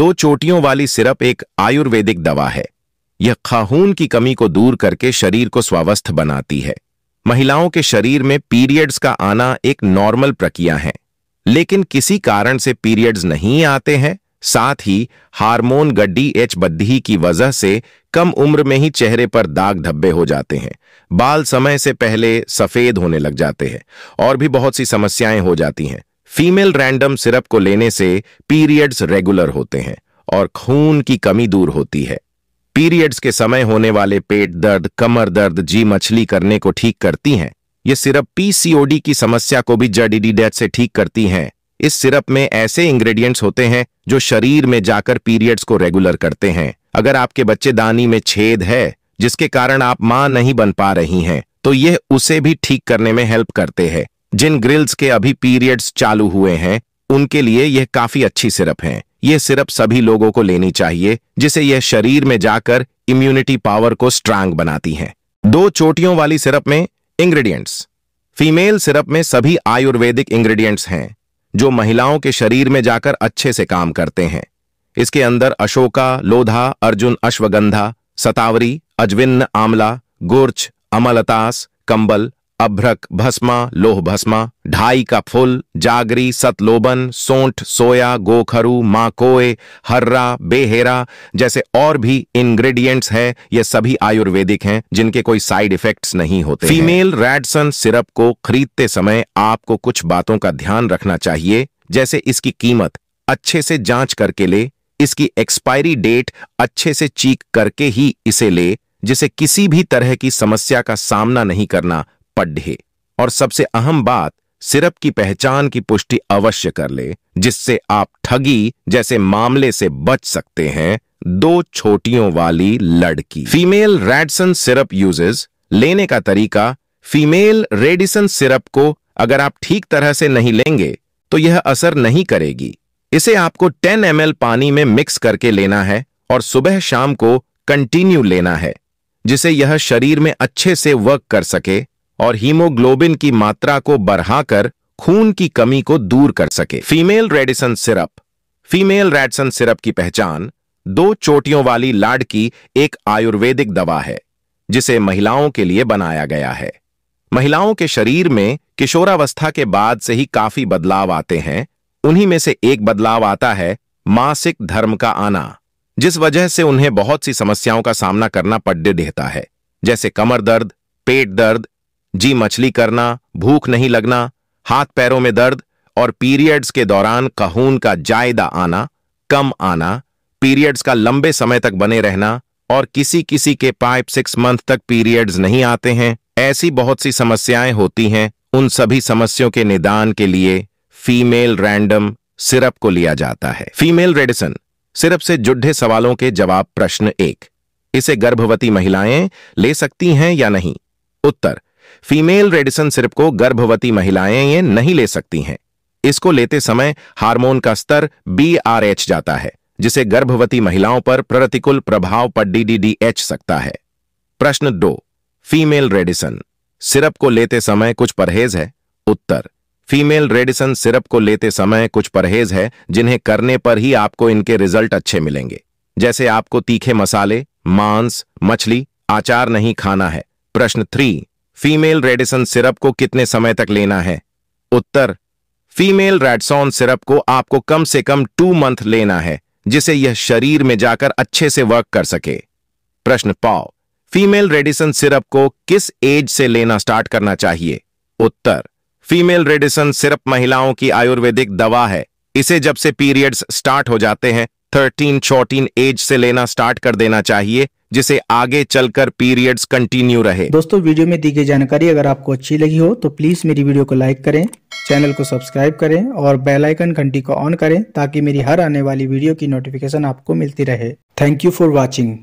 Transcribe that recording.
दो चोटियों वाली सिरप एक आयुर्वेदिक दवा है यह खाहून की कमी को दूर करके शरीर को स्वावस्थ बनाती है महिलाओं के शरीर में पीरियड्स का आना एक नॉर्मल प्रक्रिया है लेकिन किसी कारण से पीरियड्स नहीं आते हैं साथ ही हार्मोन गड्डी एच बद्दी की वजह से कम उम्र में ही चेहरे पर दाग धब्बे हो जाते हैं बाल समय से पहले सफेद होने लग जाते हैं और भी बहुत सी समस्याएं हो जाती हैं फीमेल रैंडम सिरप को लेने से पीरियड्स रेगुलर होते हैं और खून की कमी दूर होती है पीरियड्स के समय होने वाले पेट दर्द कमर दर्द जी मछली करने को ठीक करती हैं ये सिरप पीसीओडी की समस्या को भी जडीडी डेथ से ठीक करती हैं इस सिरप में ऐसे इंग्रेडिएंट्स होते हैं जो शरीर में जाकर पीरियड्स को रेगुलर करते हैं अगर आपके बच्चे दानी में छेद है जिसके कारण आप मां नहीं बन पा रही हैं तो यह उसे भी ठीक करने में हेल्प करते हैं जिन ग्रिल्स के अभी पीरियड्स चालू हुए हैं उनके लिए यह काफी अच्छी सिरप है यह सिरप सभी लोगों को लेनी चाहिए जिसे यह शरीर में जाकर इम्यूनिटी पावर को स्ट्रांग बनाती है दो चोटियों वाली सिरप में इंग्रेडिएंट्स फीमेल सिरप में सभी आयुर्वेदिक इंग्रेडिएंट्स हैं जो महिलाओं के शरीर में जाकर अच्छे से काम करते हैं इसके अंदर अशोका लोधा अर्जुन अश्वगंधा सतावरी अजविन्न आमला गुर्च अमलतास कंबल अभ्रक भस्मा लोह भस्मा ढाई का फूल जागरी सतलोबन सोंठ सोया गोखरू माकोए हर्रा बेहेरा जैसे और भी इंग्रेडिएंट्स हैं ये सभी आयुर्वेदिक हैं जिनके कोई साइड इफेक्ट्स नहीं होते फीमेल रेडसन सिरप को खरीदते समय आपको कुछ बातों का ध्यान रखना चाहिए जैसे इसकी कीमत अच्छे से जांच करके ले इसकी एक्सपायरी डेट अच्छे से चीक करके ही इसे ले जिसे किसी भी तरह की समस्या का सामना नहीं करना पढ़े और सबसे अहम बात सिरप की पहचान की पुष्टि अवश्य कर ले जिससे आप ठगी जैसे मामले से बच सकते हैं दो छोटियों वाली लड़की फीमेल रेडसन सिरप यूजेस लेने का तरीका फीमेल रेडिसन सिरप को अगर आप ठीक तरह से नहीं लेंगे तो यह असर नहीं करेगी इसे आपको 10 एम पानी में मिक्स करके लेना है और सुबह शाम को कंटिन्यू लेना है जिसे यह शरीर में अच्छे से वर्क कर सके और हीमोग्लोबिन की मात्रा को बढ़ाकर खून की कमी को दूर कर सके फीमेल रेडिसन सिरप फीमेल रेडिसन सिरप की पहचान दो चोटियों वाली लाड की एक आयुर्वेदिक दवा है जिसे महिलाओं के लिए बनाया गया है महिलाओं के शरीर में किशोरावस्था के बाद से ही काफी बदलाव आते हैं उन्हीं में से एक बदलाव आता है मासिक धर्म का आना जिस वजह से उन्हें बहुत सी समस्याओं का सामना करना पड्डे देता है जैसे कमर दर्द पेट दर्द जी मछली करना भूख नहीं लगना हाथ पैरों में दर्द और पीरियड्स के दौरान कहून का जायदा आना कम आना पीरियड्स का लंबे समय तक बने रहना और किसी किसी के पाइप सिक्स मंथ तक पीरियड्स नहीं आते हैं ऐसी बहुत सी समस्याएं होती हैं उन सभी समस्याओं के निदान के लिए फीमेल रैंडम सिरप को लिया जाता है फीमेल रेडिसन सिरप से जुड्ढे सवालों के जवाब प्रश्न एक इसे गर्भवती महिलाएं ले सकती हैं या नहीं उत्तर फीमेल रेडिसन सिरप को गर्भवती महिलाएं ये नहीं ले सकती हैं इसको लेते समय हार्मोन का स्तर एच जाता है जिसे गर्भवती महिलाओं पर प्रतिकूल प्रभाव पर एच सकता है प्रश्न दो फीमेल रेडिसन सिरप को लेते समय कुछ परहेज है उत्तर फीमेल रेडिसन सिरप को लेते समय कुछ परहेज है जिन्हें करने पर ही आपको इनके रिजल्ट अच्छे मिलेंगे जैसे आपको तीखे मसाले मांस मछली आचार नहीं खाना है प्रश्न थ्री फीमेल रेडिसन सिरप को कितने समय तक लेना है उत्तर फीमेल रेडसॉन सिरप को आपको कम से कम टू मंथ लेना है जिसे यह शरीर में जाकर अच्छे से वर्क कर सके प्रश्न पाओ फीमेल रेडिसन सिरप को किस एज से लेना स्टार्ट करना चाहिए उत्तर फीमेल रेडिसन सिरप महिलाओं की आयुर्वेदिक दवा है इसे जब से पीरियड्स स्टार्ट हो जाते हैं 13-14 एज से लेना स्टार्ट कर देना चाहिए जिसे आगे चलकर पीरियड्स कंटिन्यू रहे दोस्तों वीडियो में दी गई जानकारी अगर आपको अच्छी लगी हो तो प्लीज मेरी वीडियो को लाइक करें चैनल को सब्सक्राइब करें और बेल आइकन घंटी को ऑन करें ताकि मेरी हर आने वाली वीडियो की नोटिफिकेशन आपको मिलती रहे थैंक यू फॉर वॉचिंग